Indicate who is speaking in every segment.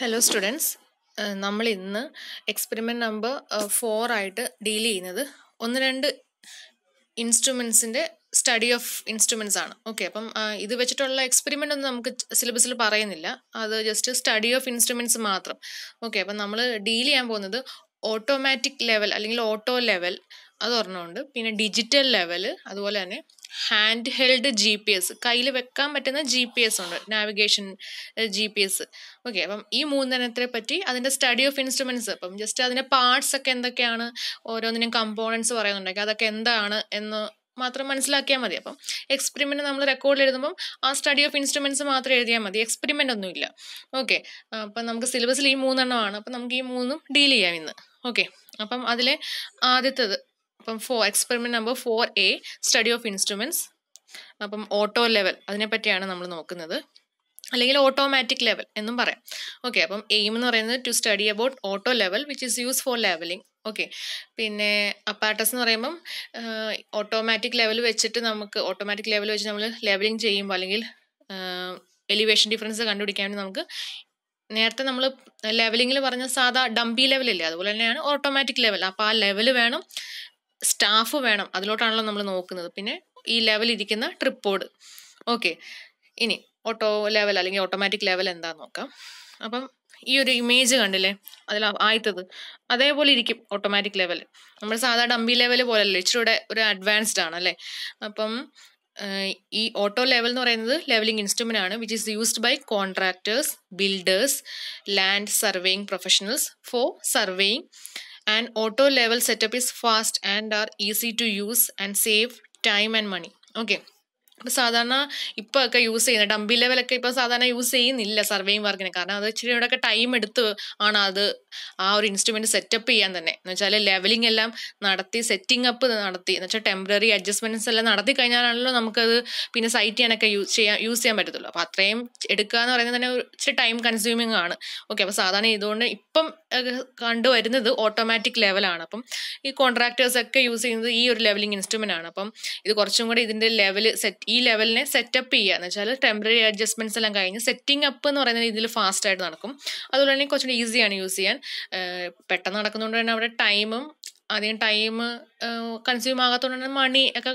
Speaker 1: hello students uh, നമ്മൾ ഇന്ന് experiment number four ആയിട്ട് ഡീൽ ചെയ്യുന്നത് ഒന്ന് രണ്ട് ഇൻസ്ട്രുമെൻസിൻ്റെ സ്റ്റഡി ഓഫ് ഇൻസ്ട്രുമെൻസ് ആണ് ഓക്കെ അപ്പം uh, ഇത് വെച്ചിട്ടുള്ള എക്സ്പെരിമെൻ്റ് ഒന്നും നമുക്ക് സിലബസിൽ പറയുന്നില്ല അത് ജസ്റ്റ് സ്റ്റഡി ഓഫ് ഇൻസ്ട്രുമെൻസ് മാത്രം ഓക്കെ അപ്പം നമ്മൾ ഡീൽ ചെയ്യാൻ പോകുന്നത് ഓട്ടോമാറ്റിക് ലെവൽ അല്ലെങ്കിൽ ഓട്ടോ ലെവൽ ഒരെണ്ണമുണ്ട് പിന്നെ ഡിജിറ്റൽ ലെവൽ അതുപോലെ തന്നെ hand held G P S കയ്യിൽ വെക്കാൻ പറ്റുന്ന ജി പി എസ് ഉണ്ട് navigation G P S okay അപ്പം ഈ മൂന്നെണ്ണത്തെ പറ്റി അതിൻ്റെ സ്റ്റഡി ഓഫ് ഇൻസ്ട്രുമെൻറ്റ്സ് അപ്പം ജസ്റ്റ് അതിൻ്റെ പാർട്സ് ഒക്കെ എന്തൊക്കെയാണ് ഓരോന്നിനും കമ്പോണൻസ് പറയുന്നുണ്ടെങ്കിൽ അതൊക്കെ എന്താണ് എന്ന് മാത്രം മനസ്സിലാക്കിയാൽ മതി അപ്പം എക്സ്പെരിമെൻറ്റ് നമ്മൾ റെക്കോർഡിൽ എഴുതുമ്പം ആ സ്റ്റഡി ഓഫ് ഇൻസ്ട്രുമെൻറ്റ്സ് മാത്രം എഴുതിയാൽ മതി എക്സ്പെരിമെൻ്റ് ഒന്നുമില്ല ഓക്കെ അപ്പം നമുക്ക് സിലബസിൽ ഈ മൂന്നെണ്ണമാണ് അപ്പം നമുക്ക് ഈ മൂന്നും ഡീൽ ചെയ്യാം ഇന്ന് ഓക്കെ അപ്പം അതിലെ ആദ്യത്തേത് അപ്പം four experiment number four A study of instruments അപ്പം ഓട്ടോ ലെവൽ അതിനെപ്പറ്റിയാണ് നമ്മൾ നോക്കുന്നത് അല്ലെങ്കിൽ ഓട്ടോമാറ്റിക് ലെവൽ എന്നും പറയാം ഓക്കെ അപ്പം എയിം എന്ന് പറയുന്നത് to study about auto level which is use for leveling okay പിന്നെ അപ്പാർട്ടസ് എന്ന് പറയുമ്പം ഓട്ടോമാറ്റിക് ലെവൽ വെച്ചിട്ട് നമുക്ക് ഓട്ടോമാറ്റിക് ലെവൽ വെച്ച് നമ്മൾ ലെവലിംഗ് ചെയ്യുമ്പോൾ അല്ലെങ്കിൽ എലിവേഷൻ ഡിഫറൻസ് കണ്ടുപിടിക്കാൻ വേണ്ടി നമുക്ക് നേരത്തെ നമ്മൾ ലെവലിങ്ങിൽ പറഞ്ഞ സാധാ ഡംബി ലെവലില്ലേ അതുപോലെ തന്നെയാണ് ഓട്ടോമാറ്റിക് ലെവൽ അപ്പോൾ ആ ലെവൽ വേണം സ്റ്റാഫ് വേണം അതിലോട്ടാണല്ലോ നമ്മൾ നോക്കുന്നത് പിന്നെ ഈ ലെവൽ ഇരിക്കുന്ന ട്രിപ്പോഡ് ഓക്കെ ഇനി ഓട്ടോ ലെവൽ അല്ലെങ്കിൽ ഓട്ടോമാറ്റിക് ലെവൽ എന്താന്ന് നോക്കാം അപ്പം ഈ ഒരു ഇമേജ് കണ്ടില്ലേ അതിൽ ആദ്യത്തത് അതേപോലെ ഇരിക്കും ഓട്ടോമാറ്റിക് ലെവൽ നമ്മൾ സാധാ ഡമ്പി ലെവൽ ഇച്ചിരി കൂടെ ഒരു അഡ്വാൻസ്ഡ് ആണ് അല്ലേ അപ്പം ഈ ഓട്ടോ ലെവൽ എന്ന് പറയുന്നത് ലെവലിംഗ് ഇൻസ്ട്രുമെന്റ് ആണ് which is used by contractors builders land surveying professionals for surveying and auto level setup is fast and are easy to use and save time and money okay ഇപ്പോൾ സാധാരണ ഇപ്പോൾ ഒക്കെ use ചെയ്യുന്ന dumpy ലെവലൊക്കെ ഇപ്പോൾ സാധാരണ use ചെയ്യുന്നില്ല സർവേയും വർക്കിന് കാരണം അത് ഇച്ചിരി ഇവിടെയൊക്കെ ടൈം എടുത്ത് ആണ് അത് ആ ഒരു ഇൻസ്ട്രുമെൻറ്റ് സെറ്റപ്പ് ചെയ്യാൻ തന്നെ എന്ന് വെച്ചാൽ ലെവലിംഗ് എല്ലാം നടത്തി സെറ്റിംഗ് അപ്പ് നടത്തി എന്ന് വെച്ചാൽ ടെമ്പററി അഡ്ജസ്റ്റ്മെൻറ്റ്സ് എല്ലാം നടത്തി കഴിഞ്ഞാലാണല്ലോ നമുക്കത് പിന്നെ സൈറ്റ് ചെയ്യാനൊക്കെ യൂസ് ചെയ്യാൻ യൂസ് ചെയ്യാൻ പറ്റത്തുള്ളൂ അപ്പോൾ അത്രയും എടുക്കുക എന്ന് പറയുന്നത് തന്നെ ഒരു ഇച്ചിരി ടൈം കൺസ്യൂമിങ് ആണ് ഓക്കെ അപ്പോൾ സാധാരണ ഇതുകൊണ്ട് ഇപ്പം കണ്ടുവരുന്നത് ഓട്ടോമാറ്റിക് ലെവലാണ് അപ്പം ഈ കോൺട്രാക്ടേഴ്സ് ഒക്കെ യൂസ് ചെയ്യുന്നത് ഈ ഒരു ലെവലിംഗ് ഇൻസ്ട്രുമെൻ്റ് ആണ് അപ്പം ഇത് കുറച്ചും കൂടി ഇതിൻ്റെ ലെവൽ സെറ്റ് ഈ ലെവലിനെ സെറ്റപ്പ് ചെയ്യുക എന്ന് വെച്ചാൽ ടെമ്പററി അഡ്ജസ്റ്റ്മെൻറ്റ്സ് എല്ലാം കഴിഞ്ഞ് സെറ്റിംഗ് അപ്പ് എന്ന് പറയുന്ന രീതിയിൽ ഫാസ്റ്റായിട്ട് നടക്കും അതുപോലെ തന്നെ കൂടി ഈസിയാണ് യൂസ് ചെയ്യാൻ പെട്ടെന്ന് നടക്കുന്നതുകൊണ്ട് തന്നെ അവിടെ ടൈമും അധികം ടൈം കൺസ്യൂം ആകാത്തതുകൊണ്ട് തന്നെ മണി ഒക്കെ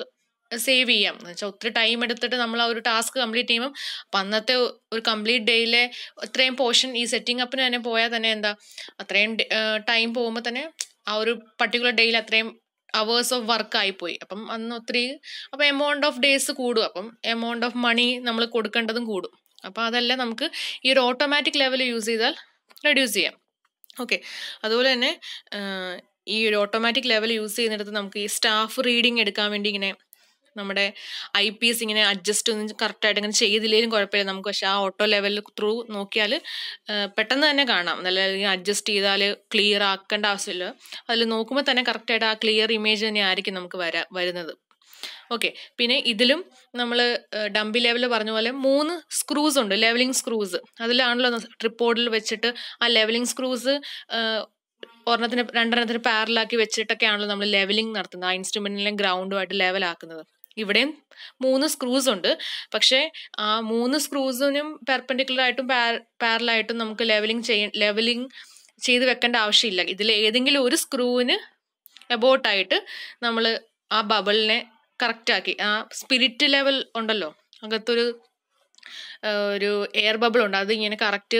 Speaker 1: സേവ് ചെയ്യാം എന്ന് വെച്ചാൽ ഒത്തിരി ടൈം എടുത്തിട്ട് നമ്മൾ ആ ഒരു ടാസ്ക് കംപ്ലീറ്റ് ചെയ്യുമ്പം അന്നത്തെ ഒരു കംപ്ലീറ്റ് ഡേയിലെ അത്രയും പോർഷൻ ഈ സെറ്റിംഗ് അപ്പിന് തന്നെ പോയാൽ തന്നെ എന്താ അത്രയും ടൈം പോകുമ്പോൾ തന്നെ ആ ഒരു പർട്ടിക്കുലർ ഡേയിൽ അത്രയും അവേഴ്സ് ഓഫ് വർക്ക് ആയിപ്പോയി അപ്പം അന്ന് ഒത്തിരി അപ്പം എമൗണ്ട് ഓഫ് ഡേയ്സ് കൂടും അപ്പം എമൗണ്ട് ഓഫ് മണി നമ്മൾ കൊടുക്കേണ്ടതും കൂടും അപ്പം അതെല്ലാം നമുക്ക് ഈ ഒരു ഓട്ടോമാറ്റിക് ലെവൽ യൂസ് ചെയ്താൽ റെഡ്യൂസ് ചെയ്യാം ഓക്കെ അതുപോലെ തന്നെ ഈ ഒരു ഓട്ടോമാറ്റിക് ലെവൽ യൂസ് ചെയ്യുന്നിടത്ത് നമുക്ക് ഈ സ്റ്റാഫ് റീഡിംഗ് എടുക്കാൻ വേണ്ടി ഇങ്ങനെ നമ്മുടെ ഐ പി എസ് ഇങ്ങനെ അഡ്ജസ്റ്റ് ഒന്നും കറക്റ്റായിട്ട് ഇങ്ങനെ ചെയ്തില്ലെങ്കിലും കുഴപ്പമില്ല നമുക്ക് പക്ഷേ ആ ഓട്ടോ ലെവലിൽ ത്രൂ നോക്കിയാൽ പെട്ടെന്ന് തന്നെ കാണാം നല്ല അഡ്ജസ്റ്റ് ചെയ്താൽ ക്ലിയർ ആക്കേണ്ട ആവശ്യമില്ല അതിൽ നോക്കുമ്പോൾ തന്നെ കറക്റ്റായിട്ട് ആ ക്ലിയർ ഇമേജ് തന്നെ ആയിരിക്കും നമുക്ക് വരാ വരുന്നത് ഓക്കെ പിന്നെ ഇതിലും നമ്മൾ ഡംബി ലെവൽ പറഞ്ഞ പോലെ മൂന്ന് സ്ക്രൂസ് ഉണ്ട് ലെവലിംഗ് സ്ക്രൂസ് അതിലാണല്ലോ ട്രിപ്പോർഡിൽ വെച്ചിട്ട് ആ ലെവലിംഗ് സ്ക്രൂസ് ഒരെണ്ണത്തിന് രണ്ടെണ്ണത്തിന് പാരലാക്കി വെച്ചിട്ടൊക്കെയാണല്ലോ നമ്മൾ ലെവലിംഗ് നടത്തുന്നത് ആ ഇൻസ്ട്രുമെൻറ്റിനെ ഗ്രൗണ്ടുമായിട്ട് ലെവലാക്കുന്നത് ഇവിടെയും മൂന്ന് സ്ക്രൂസ് ഉണ്ട് പക്ഷേ ആ മൂന്ന് സ്ക്രൂസിനും പാർ പാരലായിട്ടും നമുക്ക് ലെവലിംഗ് ചെയ്യ ലെവലിംഗ് ചെയ്ത് വെക്കേണ്ട ആവശ്യമില്ല ഇതിൽ ഏതെങ്കിലും ഒരു സ്ക്രൂവിന് എബോട്ടായിട്ട് നമ്മൾ ആ ബബിളിനെ കറക്റ്റാക്കി ആ സ്പിരിറ്റ് ലെവൽ ഉണ്ടല്ലോ അകത്തൊരു ഒരു എയർ ബബിൾ ഉണ്ട് അത് ഇങ്ങനെ കറക്റ്റ്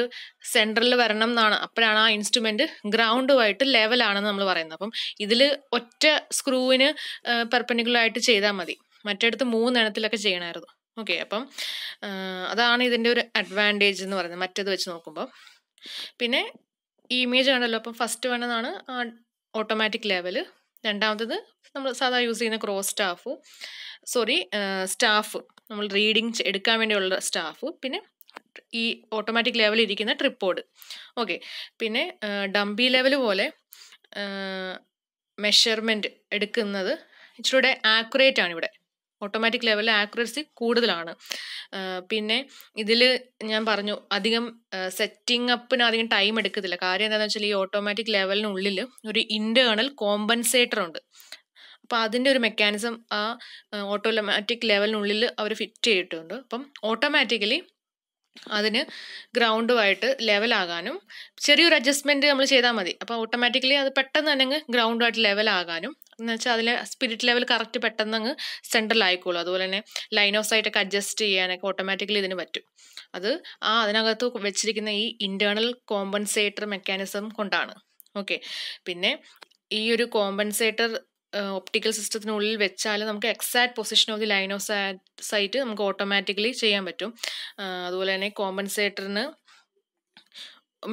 Speaker 1: സെൻറ്ററിൽ വരണം എന്നാണ് അപ്പോഴാണ് ആ ഇൻസ്ട്രുമെൻ്റ് ഗ്രൗണ്ടുമായിട്ട് ലെവലാണെന്ന് നമ്മൾ പറയുന്നത് അപ്പം ഇതിൽ ഒറ്റ സ്ക്രൂവിന് ആയിട്ട് ചെയ്താൽ മതി മറ്റടുത്ത് മൂന്നെണ്ണത്തിലൊക്കെ ചെയ്യണമായിരുന്നു ഓക്കെ അപ്പം അതാണ് ഇതിൻ്റെ ഒരു അഡ്വാൻറ്റേജ് എന്ന് പറയുന്നത് മറ്റേത് വെച്ച് നോക്കുമ്പോൾ പിന്നെ ഈ ഇമേജ് കണ്ടല്ലോ അപ്പം ഫസ്റ്റ് ആ ഓട്ടോമാറ്റിക് ലെവൽ രണ്ടാമത്തത് നമ്മൾ സാധാ യൂസ് ചെയ്യുന്ന ക്രോസ് സ്റ്റാഫ് സോറി സ്റ്റാഫ് നമ്മൾ റീഡിങ് എടുക്കാൻ വേണ്ടിയുള്ള സ്റ്റാഫ് പിന്നെ ഈ ഓട്ടോമാറ്റിക് ലെവലിൽ ഇരിക്കുന്ന ട്രിപ്പോഡ് ഓക്കെ പിന്നെ ഡംബി ലെവൽ പോലെ മെഷർമെൻറ്റ് എടുക്കുന്നത് ഇച്ചിരൂടെ ആക്യുറേറ്റ് ആണ് ഇവിടെ ഓട്ടോമാറ്റിക് ലെവലിൽ ആക്യുറസി കൂടുതലാണ് പിന്നെ ഇതിൽ ഞാൻ പറഞ്ഞു അധികം സെറ്റിംഗ് അപ്പിന് അധികം ടൈം എടുക്കത്തില്ല കാര്യം എന്താണെന്ന് വെച്ചാൽ ഈ ഓട്ടോമാറ്റിക് ലെവലിനുള്ളിൽ ഒരു ഇന്റേണൽ കോമ്പൻസേറ്റർ ഉണ്ട് അപ്പോൾ അതിൻ്റെ ഒരു മെക്കാനിസം ആ ഓട്ടോമാറ്റിക് ലെവലിനുള്ളിൽ അവർ ഫിറ്റ് ചെയ്തിട്ടുണ്ട് അപ്പം ഓട്ടോമാറ്റിക്കലി അതിന് ഗ്രൗണ്ടുമായിട്ട് ലെവലാകാനും ചെറിയൊരു അഡ്ജസ്റ്റ്മെൻ്റ് നമ്മൾ ചെയ്താൽ മതി അപ്പോൾ ഓട്ടോമാറ്റിക്കലി അത് പെട്ടെന്ന് തന്നെ അങ്ങ് ഗ്രൗണ്ടുമായിട്ട് ലെവലാകാനും എന്ന് വെച്ചാൽ അതിലെ സ്പിരിറ്റ് ലെവൽ കറക്റ്റ് പെട്ടെന്ന് അങ്ങ് സെൻട്രൽ അതുപോലെ തന്നെ ലൈൻ ഓഫ് സൈറ്റൊക്കെ അഡ്ജസ്റ്റ് ചെയ്യാനൊക്കെ ഓട്ടോമാറ്റിക്കലി ഇതിന് പറ്റും അത് ആ അതിനകത്ത് വെച്ചിരിക്കുന്ന ഈ ഇൻറ്റേർണൽ കോമ്പൻസേറ്റർ മെക്കാനിസം കൊണ്ടാണ് ഓക്കെ പിന്നെ ഈ ഒരു കോമ്പൻസേറ്റർ ഒപ്റ്റിക്കൽ സിസ്റ്റത്തിനുള്ളിൽ വെച്ചാൽ നമുക്ക് exact position of the line of sight നമുക്ക് ഓട്ടോമാറ്റിക്കലി ചെയ്യാൻ പറ്റും അതുപോലെ തന്നെ കോമ്പൻസേറ്ററിന്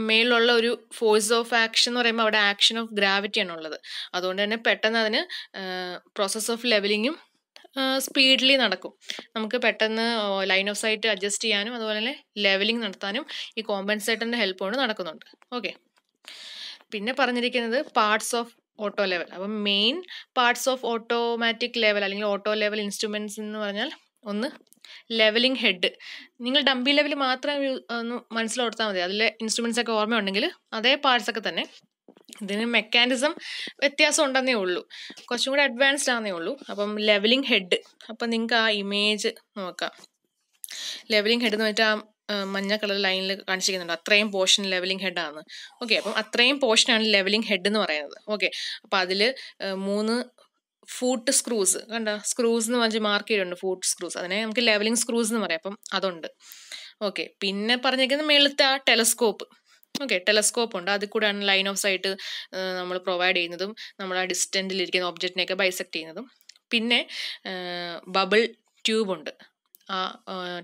Speaker 1: മേലുള്ള ഒരു ഫോഴ്സ് ഓഫ് ആക്ഷൻ എന്ന് പറയുമ്പോൾ അവിടെ ആക്ഷൻ ഓഫ് ഗ്രാവിറ്റിയാണ് ഉള്ളത് അതുകൊണ്ട് തന്നെ പെട്ടെന്ന് അതിന് പ്രോസസ് ഓഫ് ലെവലിങ്ങും സ്പീഡിലി നടക്കും നമുക്ക് പെട്ടെന്ന് ലൈൻ ഓഫ് സൈറ്റ് അഡ്ജസ്റ്റ് ചെയ്യാനും അതുപോലെ തന്നെ ലെവലിംഗ് നടത്താനും ഈ കോമ്പൻസേറ്ററിൻ്റെ ഹെൽപ്പ് കൊണ്ട് നടക്കുന്നുണ്ട് ഓക്കെ പിന്നെ പറഞ്ഞിരിക്കുന്നത് പാർട്സ് ഓഫ് ഓട്ടോ ലെവൽ അപ്പം main parts of automatic level അല്ലെങ്കിൽ ഓട്ടോ ലെവൽ ഇൻസ്ട്രുമെൻറ്റ്സ് എന്ന് പറഞ്ഞാൽ ഒന്ന് ലെവലിംഗ് ഹെഡ് നിങ്ങൾ ഡംബി ലെവൽ മാത്രം ഒന്ന് മനസ്സിലോർത്താൽ മതി അതിലെ ഇൻസ്ട്രുമെൻസ് ഒക്കെ ഓർമ്മയുണ്ടെങ്കിൽ അതേ പാർട്സ് ഒക്കെ തന്നെ ഇതിന് മെക്കാനിസം വ്യത്യാസം ഉണ്ടെന്നേ ഉള്ളൂ കുറച്ചും കൂടെ അഡ്വാൻസ്ഡ് ആണെന്നേ ഉള്ളൂ അപ്പം ലെവലിംഗ് ഹെഡ് അപ്പം നിങ്ങൾക്ക് ആ ഇമേജ് നോക്കാം ലെവലിംഗ് ഹെഡ് എന്ന് വെച്ചാൽ മഞ്ഞ കളർ ലൈനിൽ കാണിച്ചിരിക്കുന്നുണ്ട് അത്രയും പോർഷൻ ലെവലിംഗ് ഹെഡാണ് ഓക്കെ അപ്പം അത്രയും പോർഷനാണ് ലെവലിംഗ് ഹെഡ് എന്ന് പറയുന്നത് ഓക്കെ അപ്പം അതിൽ മൂന്ന് ഫൂട്ട് സ്ക്രൂസ് കണ്ട സ്ക്രൂസ് എന്ന് പറഞ്ഞാൽ മാർക്ക് ചെയ്തിട്ടുണ്ട് ഫൂട്ട് സ്ക്രൂസ് അതിനെ നമുക്ക് ലെവലിംഗ് സ്ക്രൂസ് എന്ന് പറയാം അപ്പം അതുണ്ട് ഓക്കെ പിന്നെ പറഞ്ഞിരിക്കുന്നത് മേളത്തെ ആ ടെലസ്കോപ്പ് ഓക്കെ ടെലസ്കോപ്പ് ഉണ്ട് അതിൽ കൂടെയാണ് ലൈൻ ഓഫ് സൈറ്റ് നമ്മൾ പ്രൊവൈഡ് ചെയ്യുന്നതും നമ്മൾ ആ ഡിസ്റ്റൻറ്റിലിരിക്കുന്ന ഒബ്ജക്റ്റിനെയൊക്കെ ബൈസെക്ട് ചെയ്യുന്നതും പിന്നെ ബബിൾ ട്യൂബുണ്ട് ആ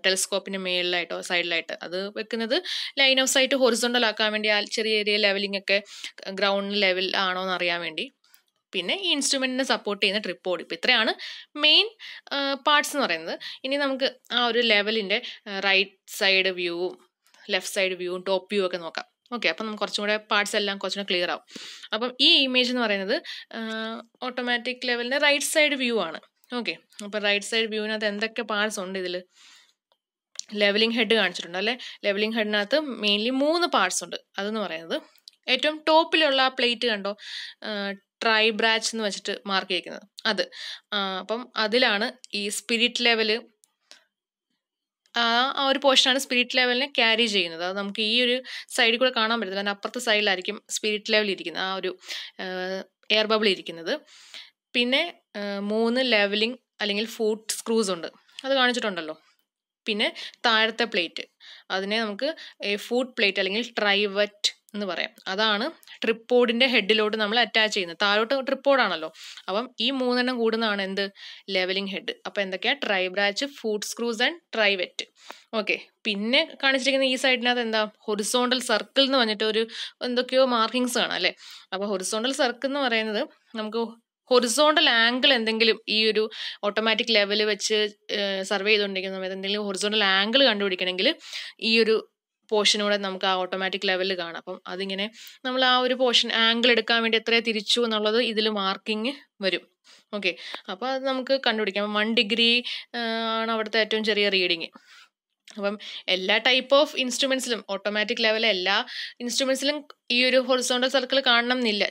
Speaker 1: ടെലിസ്കോപ്പിൻ്റെ മേളിലായിട്ടോ സൈഡിലായിട്ട് അത് വെക്കുന്നത് ലൈൻ ഓഫ് സൈറ്റ് ഹൊറിസോണ്ടൽ ആക്കാൻ വേണ്ടി ആ ചെറിയ ഏരിയ ലെവലിംഗ് ഒക്കെ ഗ്രൗണ്ട് ലെവൽ ആണോ എന്ന് അറിയാൻ വേണ്ടി പിന്നെ ഈ ഇൻസ്ട്രുമെൻറ്റിനെ സപ്പോർട്ട് ചെയ്യുന്ന ഓടി ഇപ്പോൾ ഇത്രയാണ് മെയിൻ പാർട്സ് എന്ന് പറയുന്നത് ഇനി നമുക്ക് ആ ഒരു ലെവലിൻ്റെ റൈറ്റ് സൈഡ് വ്യൂവും ലെഫ്റ്റ് സൈഡ് വ്യൂവും ടോപ്പ് വ്യൂ ഒക്കെ നോക്കാം ഓക്കെ അപ്പം നമുക്ക് കുറച്ചും കൂടെ പാർട്സ് എല്ലാം കുറച്ചും കൂടെ ക്ലിയർ ആവും അപ്പം ഈ ഇമേജ് എന്ന് പറയുന്നത് ഓട്ടോമാറ്റിക് ലെവലിൻ്റെ റൈറ്റ് സൈഡ് വ്യൂ ആണ് ഓക്കെ അപ്പോൾ റൈറ്റ് സൈഡ് വ്യൂവിനകത്ത് എന്തൊക്കെ പാർട്സ് ഉണ്ട് ഇതിൽ ലെവലിംഗ് ഹെഡ് കാണിച്ചിട്ടുണ്ട് അല്ലേ ലെവലിംഗ് ഹെഡിനകത്ത് മെയിൻലി മൂന്ന് പാർട്സ് ഉണ്ട് അതെന്ന് പറയുന്നത് ഏറ്റവും ടോപ്പിലുള്ള ആ പ്ലേറ്റ് കണ്ടോ ട്രൈ ബ്രാച്ച് എന്ന് വെച്ചിട്ട് മാർക്ക് ചെയ്യിക്കുന്നത് അത് അപ്പം അതിലാണ് ഈ സ്പിരിറ്റ് ലെവല് ആ ഒരു പോർഷനാണ് സ്പിരിറ്റ് ലെവലിനെ ക്യാരി ചെയ്യുന്നത് അത് നമുക്ക് ഈ ഒരു സൈഡിൽ കൂടെ കാണാൻ പറ്റത്തില്ല അതിൻ്റെ അപ്പുറത്തെ സൈഡിലായിരിക്കും സ്പിരിറ്റ് ലെവൽ ഇരിക്കുന്നത് ആ ഒരു എയർ ബബിൾ ഇരിക്കുന്നത് പിന്നെ മൂന്ന് ലെവലിംഗ് അല്ലെങ്കിൽ ഫൂട്ട് സ്ക്രൂസ് ഉണ്ട് അത് കാണിച്ചിട്ടുണ്ടല്ലോ പിന്നെ താഴത്തെ പ്ലേറ്റ് അതിനെ നമുക്ക് ഫൂട്ട് പ്ലേറ്റ് അല്ലെങ്കിൽ ട്രൈവറ്റ് എന്ന് പറയാം അതാണ് ട്രിപ്പോഡിൻ്റെ ഹെഡിലോട്ട് നമ്മൾ അറ്റാച്ച് ചെയ്യുന്നത് താഴോട്ട് ട്രിപ്പോഡാണല്ലോ അപ്പം ഈ മൂന്നെണ്ണം കൂടുന്നതാണ് എന്ത് ലെവലിംഗ് ഹെഡ് അപ്പം എന്തൊക്കെയാണ് tribrach brach foot screws and trivet okay പിന്നെ കാണിച്ചിരിക്കുന്ന ഈ സൈഡിനകത്ത് എന്താ ഹൊറിസോണ്ടൽ സർക്കിൾ എന്ന് പറഞ്ഞിട്ട് ഒരു എന്തൊക്കെയോ മാർക്കിങ്സ് കാണാം അല്ലേ അപ്പോൾ ഹൊറിസോണ്ടൽ സർക്കിൾ എന്ന് പറയുന്നത് നമുക്ക് ഹൊറിസോണ്ടൽ ആംഗിൾ എന്തെങ്കിലും ഈ ഒരു ഓട്ടോമാറ്റിക് ലെവല് വെച്ച് സർവേ ചെയ്തുകൊണ്ടിരിക്കുന്ന സമയത്ത് എന്തെങ്കിലും ഹൊറിസോണ്ടൽ ആംഗിൾ കണ്ടുപിടിക്കണമെങ്കിൽ ഈ ഒരു പോർഷനൂടെ നമുക്ക് ആ ഓട്ടോമാറ്റിക് ലെവലിൽ കാണാം അപ്പം അതിങ്ങനെ നമ്മൾ ആ ഒരു പോർഷൻ ആംഗിൾ എടുക്കാൻ വേണ്ടി എത്രയാണ് തിരിച്ചു എന്നുള്ളത് ഇതിൽ മാർക്കിങ് വരും ഓക്കെ അപ്പം അത് നമുക്ക് കണ്ടുപിടിക്കാം വൺ ഡിഗ്രി ആണ് അവിടുത്തെ ഏറ്റവും ചെറിയ റീഡിങ് അപ്പം എല്ലാ ടൈപ്പ് ഓഫ് ഇൻസ്ട്രുമെൻസിലും ഓട്ടോമാറ്റിക് ലെവലിൽ എല്ലാ ഇൻസ്ട്രുമെൻസിലും ഈ ഒരു ഹൊറിസോണ്ടൽ സർക്കിൾ കാണണം എന്നില്ല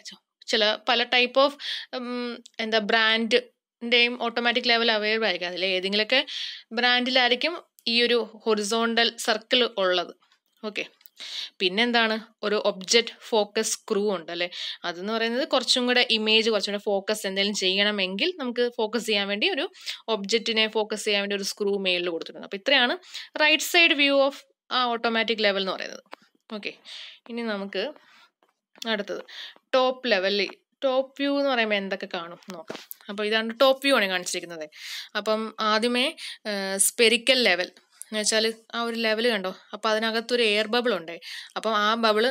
Speaker 1: ചില പല ടൈപ്പ് ഓഫ് എന്താ ബ്രാൻഡിൻ്റെയും ഓട്ടോമാറ്റിക് ലെവൽ അവൈലബിൾ ആയിരിക്കും അതിൽ ഏതെങ്കിലുമൊക്കെ ബ്രാൻഡിലായിരിക്കും ഈ ഒരു ഹൊറിസോണ്ടൽ സർക്കിൾ ഉള്ളത് ഓക്കെ പിന്നെന്താണ് ഒരു ഒബ്ജക്റ്റ് ഫോക്കസ് സ്ക്രൂ ഉണ്ട് അല്ലേ അതെന്ന് പറയുന്നത് കുറച്ചും കൂടെ ഇമേജ് കുറച്ചും കൂടെ ഫോക്കസ് എന്തെങ്കിലും ചെയ്യണമെങ്കിൽ നമുക്ക് ഫോക്കസ് ചെയ്യാൻ വേണ്ടി ഒരു ഒബ്ജക്റ്റിനെ ഫോക്കസ് ചെയ്യാൻ വേണ്ടി ഒരു സ്ക്രൂ മേലിൽ കൊടുത്തിട്ടുണ്ട് അപ്പോൾ ഇത്രയാണ് റൈറ്റ് സൈഡ് വ്യൂ ഓഫ് ആ ഓട്ടോമാറ്റിക് ലെവൽ എന്ന് പറയുന്നത് ഓക്കെ ഇനി നമുക്ക് അടുത്തത് ടോപ്പ് ലെവലിൽ ടോപ്പ് വ്യൂ എന്ന് പറയുമ്പോൾ എന്തൊക്കെ കാണും നോക്കാം അപ്പോൾ ഇതാണ് ടോപ്പ് വ്യൂ ആണ് കാണിച്ചിരിക്കുന്നത് അപ്പം ആദ്യമേ സ്പെരിക്കൽ ലെവൽ എന്ന് വെച്ചാൽ ആ ഒരു ലെവൽ കണ്ടോ അപ്പോൾ അതിനകത്തൊരു എയർ ബബിൾ ഉണ്ട് അപ്പം ആ ബബിൾ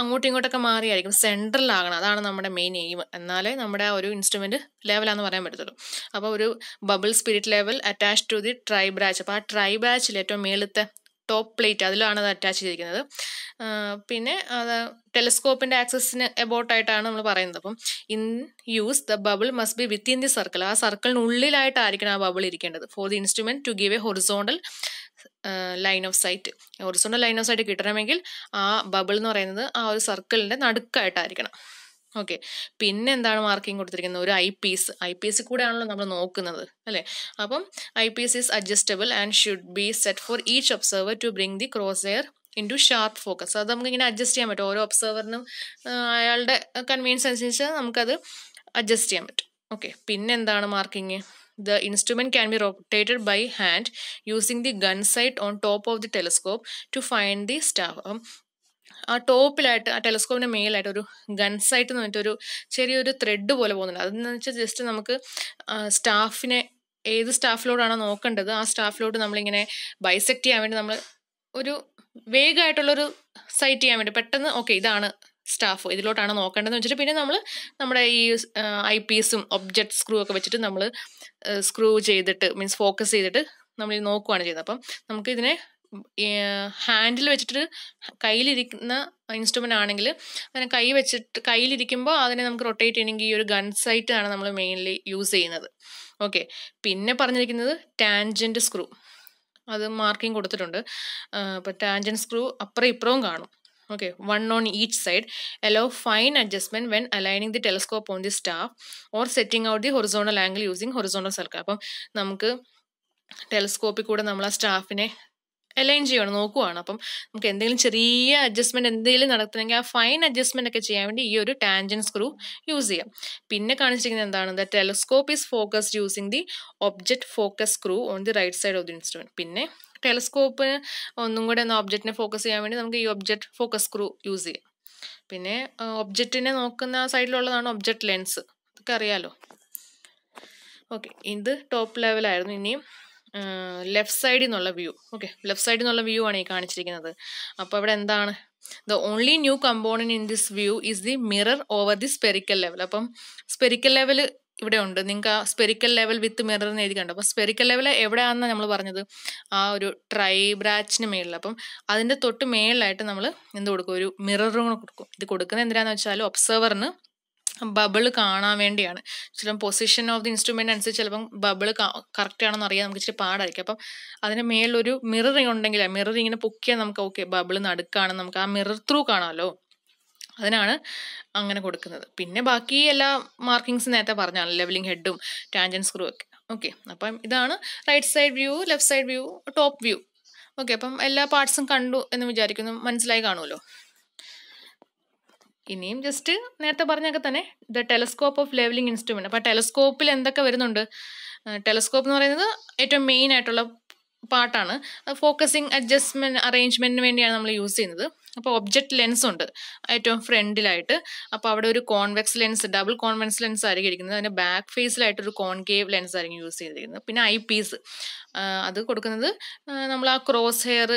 Speaker 1: അങ്ങോട്ടും ഇങ്ങോട്ടൊക്കെ മാറിയായിരിക്കും സെൻട്രലാകണം അതാണ് നമ്മുടെ മെയിൻ എയിം എന്നാലേ നമ്മുടെ ആ ഒരു ഇൻസ്ട്രുമെൻറ്റ് ലെവലാന്ന് പറയാൻ പറ്റത്തുള്ളൂ അപ്പോൾ ഒരു bubble spirit level attach to the tribrach അപ്പോൾ ആ ട്രൈ ബ്രാച്ചിൽ ഏറ്റവും മേളത്തെ ടോപ്പ് പ്ലേറ്റ് അതിലാണ് അത് അറ്റാച്ച് ചെയ്തിരിക്കുന്നത് പിന്നെ അത് ടെലിസ്കോപ്പിൻ്റെ ആക്സസിന് എബോട്ടായിട്ടാണ് നമ്മൾ പറയുന്നത് അപ്പം in use the bubble must be within the circle ആ സർക്കിളിനുള്ളിലായിട്ടായിരിക്കണം ആ ബബിൾ ഇരിക്കേണ്ടത് for the instrument to give a horizontal line of sight horizontal line of sight കിട്ടണമെങ്കിൽ ആ ബബിൾ എന്ന് പറയുന്നത് ആ ഒരു സർക്കിളിൻ്റെ നടുക്കായിട്ടായിരിക്കണം ഓക്കെ പിന്നെ എന്താണ് മാർക്കിംഗ് കൊടുത്തിരിക്കുന്നത് ഒരു eyepiece eyepiece കൂടെയാണല്ലോ നമ്മൾ നോക്കുന്നത് അല്ലേ അപ്പം eyepiece is adjustable and should be set for each observer to bring the crosshair into sharp focus അത് നമുക്ക് ഇങ്ങനെ അഡ്ജസ്റ്റ് ചെയ്യാൻ പറ്റും ഓരോ ഒബ്സർവറിനും അയാളുടെ കൺവീനിയൻസ് അനുസരിച്ച് നമുക്കത് അഡ്ജസ്റ്റ് ചെയ്യാൻ പറ്റും ഓക്കെ പിന്നെ എന്താണ് marking the instrument can be rotated by hand using the gun sight on top of the telescope to find the staff അപ്പം ആ ടോപ്പിലായിട്ട് ആ ടെലിസ്കോപ്പിൻ്റെ മേലായിട്ട് ഒരു ഗൺസൈറ്റ് എന്ന് പറഞ്ഞിട്ടൊരു ചെറിയൊരു ത്രെഡ് പോലെ പോകുന്നുണ്ട് അതെന്ന് വെച്ചാൽ ജസ്റ്റ് നമുക്ക് സ്റ്റാഫിനെ ഏത് സ്റ്റാഫിലോടാണോ നോക്കേണ്ടത് ആ സ്റ്റാഫിലോട്ട് നമ്മളിങ്ങനെ ബൈസെക്റ്റ് ചെയ്യാൻ വേണ്ടി നമ്മൾ ഒരു വേഗമായിട്ടുള്ളൊരു സൈറ്റ് ചെയ്യാൻ വേണ്ടി പെട്ടെന്ന് ഓക്കെ ഇതാണ് സ്റ്റാഫ് ഇതിലോട്ടാണ് നോക്കേണ്ടതെന്ന് വെച്ചിട്ട് പിന്നെ നമ്മൾ നമ്മുടെ ഈ ഐ പീസും ഒബ്ജക്ട് സ്ക്രൂ ഒക്കെ വെച്ചിട്ട് നമ്മൾ സ്ക്രൂ ചെയ്തിട്ട് മീൻസ് ഫോക്കസ് ചെയ്തിട്ട് നമ്മൾ നോക്കുകയാണ് ചെയ്യുന്നത് അപ്പം നമുക്ക് ഇതിനെ ഹാൻഡിൽ വെച്ചിട്ട് കയ്യിലിരിക്കുന്ന ഇൻസ്ട്രുമെൻ്റ് ആണെങ്കിൽ അങ്ങനെ കൈ വെച്ചിട്ട് കയ്യിലിരിക്കുമ്പോൾ അതിനെ നമുക്ക് റൊട്ടേറ്റ് ചെയ്യണമെങ്കിൽ ഈ ഒരു ഗൺ സൈറ്റാണ് നമ്മൾ മെയിൻലി യൂസ് ചെയ്യുന്നത് ഓക്കെ പിന്നെ പറഞ്ഞിരിക്കുന്നത് ടാൻജൻറ്റ് സ്ക്രൂ അത് മാർക്കിംഗ് കൊടുത്തിട്ടുണ്ട് അപ്പോൾ ടാൻജൻറ്റ് സ്ക്രൂ അപ്പുറം ഇപ്പുറവും കാണും okay one on each side allow fine adjustment when aligning the telescope on the staff or setting out the horizontal angle using horizontal circle അപ്പം നമുക്ക് ടെലസ്കോപ്പിൽ കൂടെ നമ്മൾ ആ സ്റ്റാഫിനെ അലൈൻ ചെയ്യണം നോക്കുവാണ് അപ്പം നമുക്ക് എന്തെങ്കിലും ചെറിയ അഡ്ജസ്റ്റ്മെൻറ്റ് എന്തെങ്കിലും നടത്തണമെങ്കിൽ ആ ഫൈൻ അഡ്ജസ്റ്റ്മെൻ്റ് ഒക്കെ ചെയ്യാൻ വേണ്ടി ഈ ഒരു ടാൻജൻ സ്ക്രൂ യൂസ് ചെയ്യാം പിന്നെ കാണിച്ചിരിക്കുന്നത് എന്താണ് the telescope is focused using the object focus screw on the right side of the instrument പിന്നെ ടെലസ്കോപ്പിന് ഒന്നും കൂടെ ഒന്ന് ഒബ്ജക്റ്റിനെ ഫോക്കസ് ചെയ്യാൻ വേണ്ടി നമുക്ക് ഈ ഒബ്ജക്റ്റ് ഫോക്കസ് സ്ക്രൂ യൂസ് ചെയ്യാം പിന്നെ ഒബ്ജക്റ്റിനെ നോക്കുന്ന ആ സൈഡിലുള്ളതാണ് ഒബ്ജക്റ്റ് ലെൻസ് ഇതൊക്കെ അറിയാലോ ഓക്കെ ഇത് ടോപ്പ് ലെവലായിരുന്നു ഇനിയും ലെഫ്റ്റ് സൈഡിൽ നിന്നുള്ള വ്യൂ ഓക്കെ ലെഫ്റ്റ് സൈഡിൽ നിന്നുള്ള വ്യൂ ആണ് ഈ കാണിച്ചിരിക്കുന്നത് അപ്പോൾ ഇവിടെ എന്താണ് the only new component in this view is the mirror over the spherical level അപ്പം സ്പെരിക്കൽ ലെവൽ ഇവിടെ ഉണ്ട് നിങ്ങൾക്ക് ആ സ്പെരിക്കൽ ലെവൽ വിത്ത് മിറർ എന്ന് എഴുതിക്കണ്ട് അപ്പോൾ സ്പെരിക്കൽ ലെവൽ എവിടെയാണെന്ന് നമ്മൾ പറഞ്ഞത് ആ ഒരു ട്രൈ ബ്രാച്ചിന് മേളിൽ അപ്പം അതിൻ്റെ തൊട്ട് മേളിലായിട്ട് നമ്മൾ എന്ത് കൊടുക്കും ഒരു മിററും കൊടുക്കും ഇത് കൊടുക്കുന്നത് എന്തിനാന്ന് വെച്ചാൽ ഒബ്സർവറിന് ബബിൾ കാണാൻ വേണ്ടിയാണ് ചിലപ്പം പൊസിഷൻ ഓഫ് ദി ഇൻസ്ട്രുമെൻ്റ് അനുസരിച്ച് ചിലപ്പം ബബിൾ കറക്റ്റ് ആണെന്ന് അറിയാൻ നമുക്ക് ഇച്ചിരി പാടായിരിക്കും അപ്പം അതിന് മേലൊരു മിററിങ് ഉണ്ടെങ്കിൽ ആ മിറർ ഇങ്ങനെ പൊക്കിയാൽ നമുക്ക് ഓക്കെ ബബിൾ നടുക്കാണ് നമുക്ക് ആ മിറർ ത്രൂ കാണാമല്ലോ അതിനാണ് അങ്ങനെ കൊടുക്കുന്നത് പിന്നെ ബാക്കി എല്ലാ മാർക്കിങ്സ് നേരത്തെ പറഞ്ഞാണ് ലെവലിംഗ് ഹെഡും ടാൻജൻ സ്ക്രൂ ഒക്കെ ഓക്കെ അപ്പം ഇതാണ് right side view left side view top view okay അപ്പം എല്ലാ പാർട്സും കണ്ടു എന്ന് വിചാരിക്കുന്നു മനസ്സിലായി കാണുമല്ലോ ഇനിയും ജസ്റ്റ് നേരത്തെ പറഞ്ഞൊക്കെ തന്നെ the telescope of levelling instrument അപ്പോൾ ടെലസ്കോപ്പിൽ എന്തൊക്കെ വരുന്നുണ്ട് ടെലസ്കോപ്പ് എന്ന് പറയുന്നത് ഏറ്റവും മെയിൻ ആയിട്ടുള്ള പാർട്ടാണ് ഫോക്കസിങ് അഡ്ജസ്റ്റ്മെൻറ്റ് അറേഞ്ച്മെൻറ്റിന് വേണ്ടിയാണ് നമ്മൾ യൂസ് ചെയ്യുന്നത് അപ്പോൾ ഒബ്ജക്റ്റ് ലെൻസ് ഉണ്ട് ഏറ്റവും ഫ്രണ്ടിലായിട്ട് അപ്പോൾ അവിടെ ഒരു convex lens double convex lens ആയിരിക്കും ഇരിക്കുന്നത് അതിൻ്റെ ബാക്ക് ഫേസിലായിട്ട് ഒരു കോൺകേവ് ലെൻസ് ആയിരിക്കും യൂസ് ചെയ്തിരിക്കുന്നത് പിന്നെ ഐ പീസ് അത് കൊടുക്കുന്നത് നമ്മൾ ആ ക്രോസ് ഹെയർ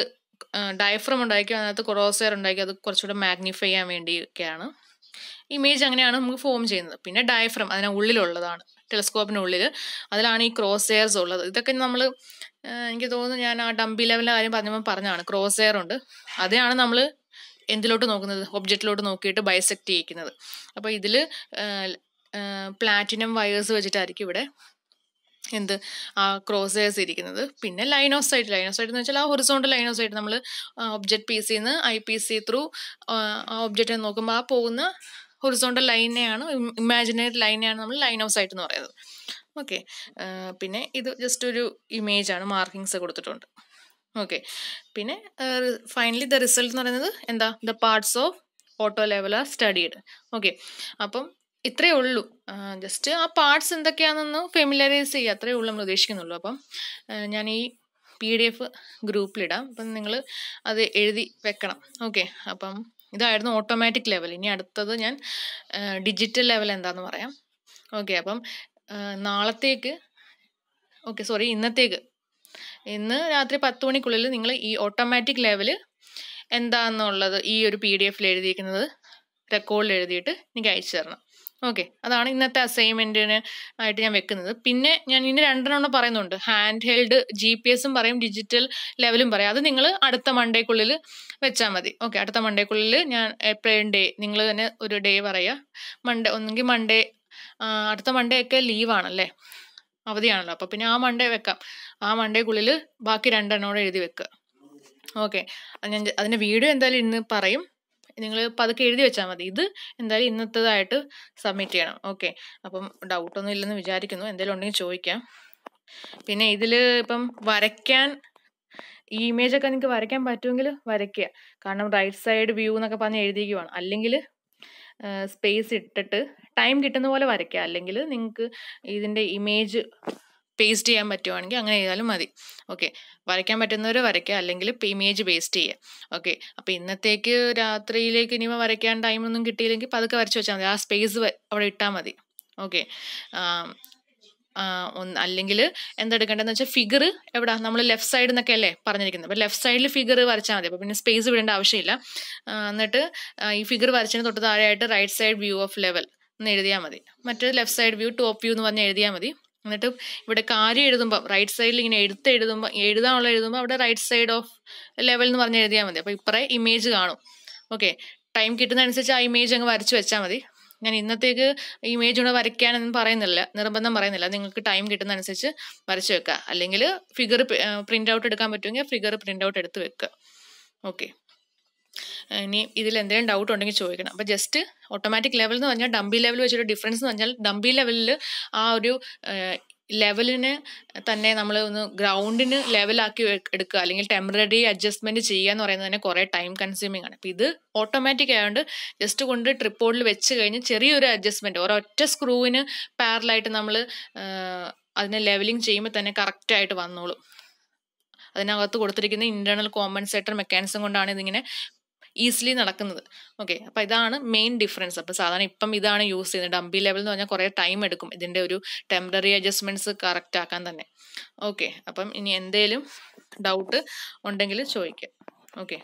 Speaker 1: ഡയഫ്രം ഉണ്ടാക്കി അതിനകത്ത് ക്രോസ് ഉണ്ടാക്കി അത് കുറച്ചുകൂടെ മാഗ്നിഫൈ ചെയ്യാൻ വേണ്ടിയൊക്കെയാണ് ഇമേജ് അങ്ങനെയാണ് നമുക്ക് ഫോം ചെയ്യുന്നത് പിന്നെ ഡയഫ്രം അതിന് ഉള്ളിലുള്ളതാണ് ഉള്ളിൽ അതിലാണ് ഈ ക്രോസ് എയർസ് ഉള്ളത് ഇതൊക്കെ നമ്മൾ എനിക്ക് തോന്നുന്നു ഞാൻ ആ ഡംബി ലെവലിൻ്റെ കാര്യം പറഞ്ഞപ്പോൾ പറഞ്ഞാണ് ക്രോസ് എയർ ഉണ്ട് അതെയാണ് നമ്മൾ എന്തിലോട്ട് നോക്കുന്നത് ഒബ്ജക്റ്റിലോട്ട് നോക്കിയിട്ട് ബൈസെക്റ്റ് ചെയ്യിക്കുന്നത് അപ്പോൾ ഇതിൽ പ്ലാറ്റിനം വയേഴ്സ് വെച്ചിട്ടായിരിക്കും ഇവിടെ എന്ത് ആ ക്രോസേഴ്സ് ഇരിക്കുന്നത് പിന്നെ line of sight line of sight എന്ന് വെച്ചാൽ ആ ഹൊറിസോണ്ടൽ ലൈൻ ഓഫ് സൈറ്റ് നമ്മൾ ഒബ്ജക്റ്റ് പി സിന്ന് I P C through object നോക്കുമ്പോൾ ആ പോകുന്ന ഹൊറിസോണ്ടൽ ലൈനെയാണ് ഇമാജിനറി ലൈനെയാണ് നമ്മൾ ലൈൻ ഓഫ് സൈറ്റ് എന്ന് പറയുന്നത് ഓക്കെ പിന്നെ ഇത് ജസ്റ്റ് ഒരു ഇമേജാണ് മാർക്കിങ്സ് കൊടുത്തിട്ടുണ്ട് ഓക്കെ പിന്നെ ഫൈനലി ദ റിസൾട്ട് എന്ന് പറയുന്നത് എന്താ the parts of auto level are studied okay അപ്പം ഇത്രയേ ഉള്ളൂ ജസ്റ്റ് ആ പാർട്സ് എന്തൊക്കെയാണെന്ന് ഫെമിലറൈസ് ചെയ്യുക അത്രയേ ഉള്ളൂ നമ്മൾ ഉദ്ദേശിക്കുന്നുള്ളൂ അപ്പം ഞാൻ ഈ പി ഡി എഫ് ഗ്രൂപ്പിലിടാം അപ്പം നിങ്ങൾ അത് എഴുതി വെക്കണം ഓക്കെ അപ്പം ഇതായിരുന്നു ഓട്ടോമാറ്റിക് ലെവൽ ഇനി അടുത്തത് ഞാൻ ഡിജിറ്റൽ ലെവൽ എന്താണെന്ന് പറയാം ഓക്കെ അപ്പം നാളത്തേക്ക് ഓക്കെ സോറി ഇന്നത്തേക്ക് ഇന്ന് രാത്രി പത്ത് മണിക്കുള്ളിൽ നിങ്ങൾ ഈ ഓട്ടോമാറ്റിക് ലെവൽ എന്താണെന്നുള്ളത് ഈ ഒരു പി ഡി എഫിൽ എഴുതിയിരിക്കുന്നത് റെക്കോർഡിൽ എഴുതിയിട്ട് എനിക്ക് അയച്ചു തരണം ഓക്കെ അതാണ് ഇന്നത്തെ അസൈൻമെന്റിന് ആയിട്ട് ഞാൻ വെക്കുന്നത് പിന്നെ ഞാൻ ഇനി രണ്ടെണ്ണം പറയുന്നുണ്ട് ഹാൻഡ് ഹെൽഡ് ജി പി എസും പറയും ഡിജിറ്റൽ ലെവലും പറയും അത് നിങ്ങൾ അടുത്ത മൺഡേക്കുള്ളിൽ വെച്ചാൽ മതി ഓക്കെ അടുത്ത മൺഡേക്കുള്ളിൽ ഞാൻ എപ്പോഴും ഡേ നിങ്ങൾ തന്നെ ഒരു ഡേ പറയുക മൺഡേ ഒന്നെങ്കിൽ മൺഡേ അടുത്ത മൺഡേ ഒക്കെ ലീവാണല്ലേ അവധിയാണല്ലോ അപ്പോൾ പിന്നെ ആ മൺഡേ വെക്കാം ആ മൺഡേക്കുള്ളിൽ ബാക്കി കൂടെ എഴുതി വെക്കുക ഓക്കെ ഞാൻ അതിൻ്റെ വീഡിയോ എന്തായാലും ഇന്ന് പറയും നിങ്ങൾ പതുക്കെ എഴുതി വെച്ചാൽ മതി ഇത് എന്തായാലും ഇന്നത്തേതായിട്ട് സബ്മിറ്റ് ചെയ്യണം ഓക്കെ അപ്പം ഡൗട്ടൊന്നും ഇല്ലെന്ന് വിചാരിക്കുന്നു എന്തെങ്കിലും ഉണ്ടെങ്കിൽ ചോദിക്കാം പിന്നെ ഇതിൽ ഇപ്പം വരയ്ക്കാൻ ഈ ഇമേജൊക്കെ നിങ്ങൾക്ക് വരയ്ക്കാൻ പറ്റുമെങ്കിൽ വരയ്ക്കുക കാരണം റൈറ്റ് സൈഡ് വ്യൂ എന്നൊക്കെ പറഞ്ഞ് എഴുതിയിരിക്കുവാണ് അല്ലെങ്കിൽ സ്പേസ് ഇട്ടിട്ട് ടൈം കിട്ടുന്ന പോലെ വരയ്ക്കുക അല്ലെങ്കിൽ നിങ്ങൾക്ക് ഇതിൻ്റെ ഇമേജ് പേസ്റ്റ് ചെയ്യാൻ പറ്റുവാണെങ്കിൽ അങ്ങനെ ചെയ്താലും മതി ഓക്കെ വരയ്ക്കാൻ പറ്റുന്നവർ വരയ്ക്കുക അല്ലെങ്കിൽ ഇമേജ് പേസ്റ്റ് ചെയ്യുക ഓക്കെ അപ്പോൾ ഇന്നത്തേക്ക് രാത്രിയിലേക്ക് ഇനിയിപ്പോൾ വരയ്ക്കാൻ ടൈമൊന്നും കിട്ടിയില്ലെങ്കിൽ പതുക്കെ വരച്ച് വെച്ചാൽ മതി ആ സ്പേസ് അവിടെ ഇട്ടാൽ മതി ഓക്കെ ഒന്ന് അല്ലെങ്കിൽ എന്തെടുക്കേണ്ടതെന്ന് വെച്ചാൽ ഫിഗർ എവിടെ നമ്മൾ ലെഫ്റ്റ് സൈഡിൽ നിന്നൊക്കെ അല്ലേ പറഞ്ഞിരിക്കുന്നത് അപ്പോൾ ലെഫ്റ്റ് സൈഡിൽ ഫിഗർ വരച്ചാൽ മതി അപ്പോൾ പിന്നെ സ്പേസ് വിടേണ്ട ആവശ്യമില്ല എന്നിട്ട് ഈ ഫിഗർ വരച്ചതിന് തൊട്ട് താഴെയായിട്ട് right side view of level എന്ന് എഴുതിയാൽ മതി മറ്റേ left side view top view എന്ന് പറഞ്ഞ് എഴുതിയാൽ മതി എന്നിട്ട് ഇവിടെ കാര്യം എഴുതുമ്പോൾ റൈറ്റ് സൈഡിൽ ഇങ്ങനെ എഴുത്ത് എഴുതുമ്പോൾ എഴുതാനുള്ള എഴുതുമ്പോൾ അവിടെ റൈറ്റ് സൈഡ് ഓഫ് ലെവൽ എന്ന് പറഞ്ഞ് എഴുതിയാൽ മതി അപ്പോൾ ഇപ്പറേ ഇമേജ് കാണും ഓക്കെ ടൈം കിട്ടുന്ന അനുസരിച്ച് ആ ഇമേജ് അങ്ങ് വരച്ച് വെച്ചാൽ മതി ഞാൻ ഇന്നത്തേക്ക് ഇമേജ് കൂടെ വരയ്ക്കാനൊന്നും പറയുന്നില്ല നിർബന്ധം പറയുന്നില്ല നിങ്ങൾക്ക് ടൈം കിട്ടുന്ന അനുസരിച്ച് വരച്ച് വെക്കുക അല്ലെങ്കിൽ ഫിഗർ പ്രിൻ്റ് ഔട്ട് എടുക്കാൻ പറ്റുമെങ്കിൽ ഫിഗർ പ്രിൻ്റ് ഔട്ട് എടുത്ത് വെക്കുക ഓക്കെ ഇനി ഇതിൽ എന്തെങ്കിലും ഡൗട്ട് ഉണ്ടെങ്കിൽ ചോദിക്കണം അപ്പോൾ ജസ്റ്റ് ഓട്ടോമാറ്റിക് ലെവൽ എന്ന് പറഞ്ഞാൽ ഡംബി ലെവൽ വെച്ചൊരു ഡിഫറൻസ് എന്ന് പറഞ്ഞാൽ ഡംബി ലെവലിൽ ആ ഒരു ലെവലിന് തന്നെ നമ്മൾ ഒന്ന് ഗ്രൗണ്ടിന് ലെവലാക്കി എടുക്കുക അല്ലെങ്കിൽ ടെമ്പററി അഡ്ജസ്റ്റ്മെന്റ് ചെയ്യുക എന്ന് പറയുന്നത് തന്നെ കുറേ ടൈം കൺസ്യൂമിംഗ് ആണ് അപ്പോൾ ഇത് ഓട്ടോമാറ്റിക് ആയതുകൊണ്ട് ജസ്റ്റ് കൊണ്ട് ട്രിപ്പോർഡിൽ വെച്ച് കഴിഞ്ഞ് ചെറിയൊരു അഡ്ജസ്റ്റ്മെന്റ് ഒരൊറ്റ സ്ക്രൂവിന് പാരലായിട്ട് നമ്മൾ അതിനെ ലെവലിംഗ് ചെയ്യുമ്പോൾ തന്നെ കറക്റ്റായിട്ട് വന്നോളും അതിനകത്ത് കൊടുത്തിരിക്കുന്ന ഇന്റേണൽ കോമ്പൻസേറ്റർ മെക്കാനിസം കൊണ്ടാണ് ഇതിങ്ങനെ ഈസിലി നടക്കുന്നത് ഓക്കെ അപ്പോൾ ഇതാണ് മെയിൻ ഡിഫറൻസ് അപ്പോൾ സാധാരണ ഇപ്പം ഇതാണ് യൂസ് ചെയ്യുന്നത് ഡംബി ലെവൽ എന്ന് പറഞ്ഞാൽ കുറേ ടൈം എടുക്കും ഇതിൻ്റെ ഒരു ടെമ്പററി അഡ്ജസ്റ്റ്മെൻറ്റ്സ് കറക്റ്റ് ആക്കാൻ തന്നെ ഓക്കെ അപ്പം ഇനി എന്തേലും ഡൗട്ട് ഉണ്ടെങ്കിൽ ചോദിക്കാം ഓക്കെ